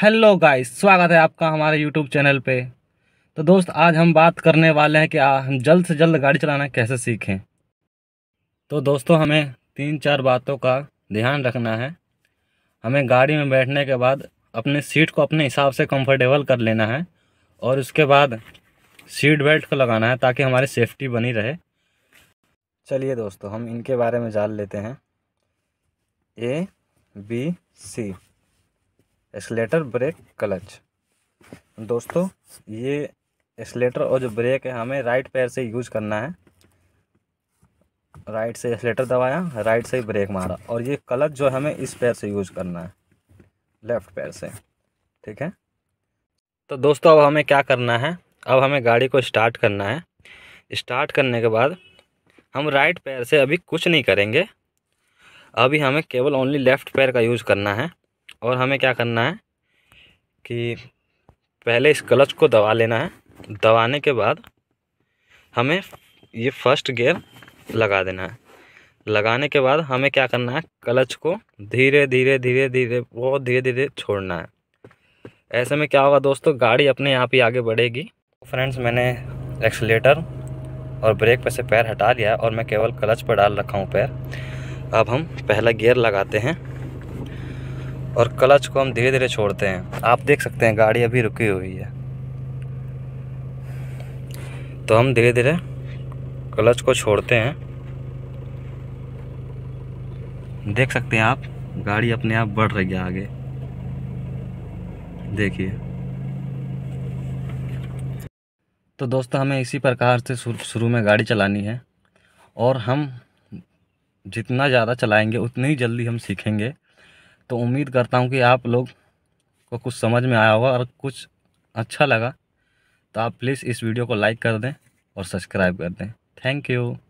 hello guys स्वागत है आपका हमारे यूट्यूब चैनल पे तो दोस्त आज हम बात करने वाले हैं कि आ, हम जल्द से जल्द गाड़ी चलाना कैसे सीखें तो दोस्तों हमें तीन चार बातों का ध्यान रखना है हमें गाड़ी में बैठने के बाद अपने सीट को अपने हिसाब से कंफर्टेबल कर लेना है और उसके बाद सीट बेल्ट को लगाना है ताकि हमारी सेफ्टी बनी रहे चलिए दोस्तों हम इनके बारे में जान लेते हैं A B C accelerator brake clutch दोस्तों ये एक्सलेटर और जो ब्रेक है हमें राइट पैर से यूज करना है राइट से एक्सलेटर दबाया राइट से ही ब्रेक मारा और ये क्लच जो है हमें इस पैर से यूज करना है लेफ्ट पैर से ठीक है तो दोस्तों अब हमें क्या करना है अब हमें गाड़ी को स्टार्ट करना है स्टार्ट करने के बाद हम राइट पैर से अभी कुछ नहीं करेंगे अभी हमें केवल ओनली लेफ़्ट पैर का यूज़ करना है और हमें क्या करना है कि पहले इस क्लच को दबा लेना है दबाने के बाद हमें ये फर्स्ट गेयर लगा देना है लगाने के बाद हमें क्या करना है क्लच को धीरे धीरे धीरे धीरे बहुत धीरे धीरे छोड़ना है ऐसे में क्या होगा दोस्तों गाड़ी अपने आप ही आगे बढ़ेगी फ्रेंड्स मैंने एक्सलेटर और ब्रेक पर से पैर हटा लिया और मैं केवल क्लच पर डाल रखा हूँ पैर अब हम पहला गियर लगाते हैं और क्लच को हम धीरे धीरे छोड़ते हैं आप देख सकते हैं गाड़ी अभी रुकी हुई है तो हम धीरे धीरे क्लच को छोड़ते हैं देख सकते हैं आप गाड़ी अपने आप बढ़ रही है आगे देखिए तो दोस्तों हमें इसी प्रकार से शुरू में गाड़ी चलानी है और हम जितना ज़्यादा चलाएंगे उतनी ही जल्दी हम सीखेंगे तो उम्मीद करता हूँ कि आप लोग को कुछ समझ में आया होगा और कुछ अच्छा लगा तो आप प्लीज़ इस वीडियो को लाइक कर दें और सब्सक्राइब कर दें थैंक यू